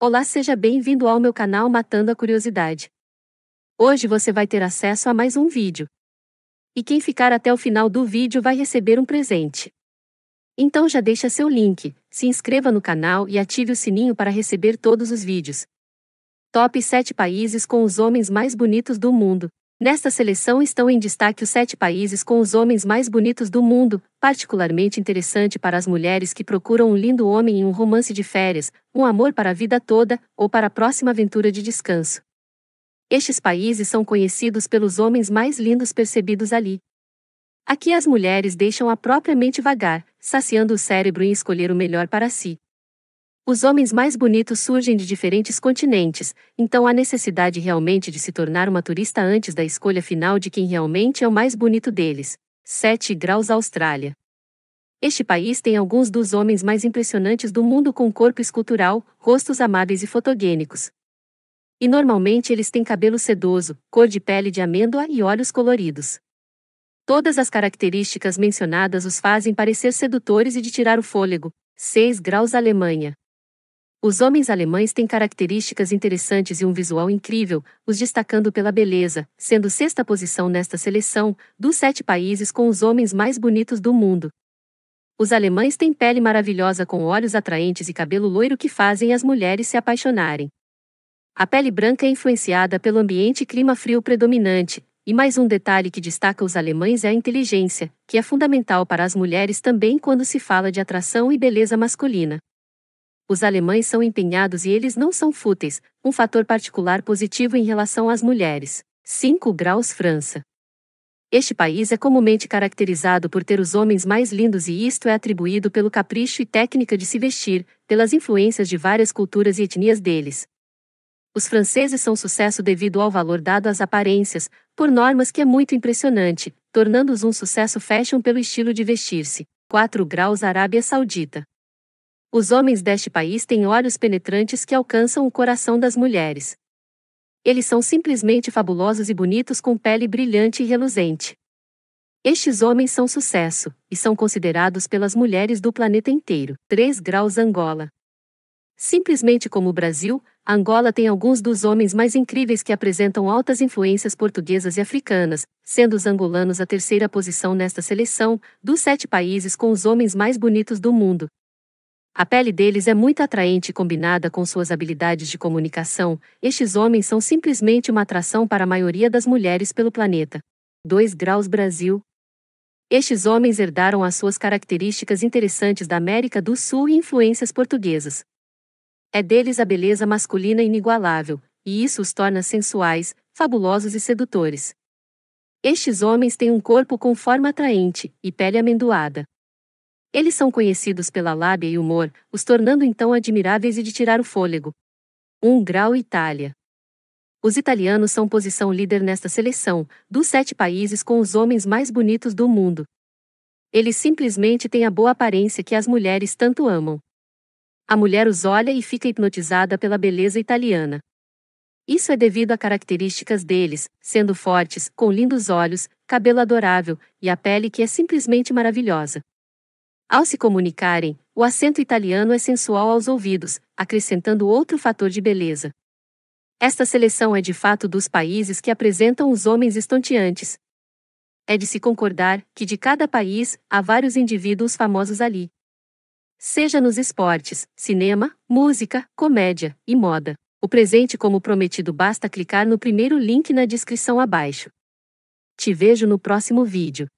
Olá, seja bem-vindo ao meu canal Matando a Curiosidade. Hoje você vai ter acesso a mais um vídeo. E quem ficar até o final do vídeo vai receber um presente. Então já deixa seu link, se inscreva no canal e ative o sininho para receber todos os vídeos. Top 7 países com os homens mais bonitos do mundo. Nesta seleção estão em destaque os sete países com os homens mais bonitos do mundo, particularmente interessante para as mulheres que procuram um lindo homem em um romance de férias, um amor para a vida toda ou para a próxima aventura de descanso. Estes países são conhecidos pelos homens mais lindos percebidos ali. Aqui as mulheres deixam a própria mente vagar, saciando o cérebro em escolher o melhor para si. Os homens mais bonitos surgem de diferentes continentes, então há necessidade realmente de se tornar uma turista antes da escolha final de quem realmente é o mais bonito deles. 7 graus Austrália. Este país tem alguns dos homens mais impressionantes do mundo com corpo escultural, rostos amáveis e fotogênicos. E normalmente eles têm cabelo sedoso, cor de pele de amêndoa e olhos coloridos. Todas as características mencionadas os fazem parecer sedutores e de tirar o fôlego. 6 graus Alemanha. Os homens alemães têm características interessantes e um visual incrível, os destacando pela beleza, sendo sexta posição nesta seleção, dos sete países com os homens mais bonitos do mundo. Os alemães têm pele maravilhosa com olhos atraentes e cabelo loiro que fazem as mulheres se apaixonarem. A pele branca é influenciada pelo ambiente e clima frio predominante, e mais um detalhe que destaca os alemães é a inteligência, que é fundamental para as mulheres também quando se fala de atração e beleza masculina os alemães são empenhados e eles não são fúteis, um fator particular positivo em relação às mulheres. 5 graus França. Este país é comumente caracterizado por ter os homens mais lindos e isto é atribuído pelo capricho e técnica de se vestir, pelas influências de várias culturas e etnias deles. Os franceses são sucesso devido ao valor dado às aparências, por normas que é muito impressionante, tornando-os um sucesso fashion pelo estilo de vestir-se. 4 graus Arábia Saudita. Os homens deste país têm olhos penetrantes que alcançam o coração das mulheres. Eles são simplesmente fabulosos e bonitos com pele brilhante e reluzente. Estes homens são sucesso, e são considerados pelas mulheres do planeta inteiro. 3 graus Angola. Simplesmente como o Brasil, Angola tem alguns dos homens mais incríveis que apresentam altas influências portuguesas e africanas, sendo os angolanos a terceira posição nesta seleção, dos sete países com os homens mais bonitos do mundo, a pele deles é muito atraente combinada com suas habilidades de comunicação, estes homens são simplesmente uma atração para a maioria das mulheres pelo planeta. 2 graus Brasil. Estes homens herdaram as suas características interessantes da América do Sul e influências portuguesas. É deles a beleza masculina inigualável, e isso os torna sensuais, fabulosos e sedutores. Estes homens têm um corpo com forma atraente e pele amendoada. Eles são conhecidos pela lábia e humor, os tornando então admiráveis e de tirar o fôlego. 1 um grau Itália. Os italianos são posição líder nesta seleção, dos sete países com os homens mais bonitos do mundo. Eles simplesmente têm a boa aparência que as mulheres tanto amam. A mulher os olha e fica hipnotizada pela beleza italiana. Isso é devido a características deles, sendo fortes, com lindos olhos, cabelo adorável e a pele que é simplesmente maravilhosa. Ao se comunicarem, o acento italiano é sensual aos ouvidos, acrescentando outro fator de beleza. Esta seleção é de fato dos países que apresentam os homens estonteantes. É de se concordar que de cada país há vários indivíduos famosos ali. Seja nos esportes, cinema, música, comédia e moda. O presente como prometido basta clicar no primeiro link na descrição abaixo. Te vejo no próximo vídeo.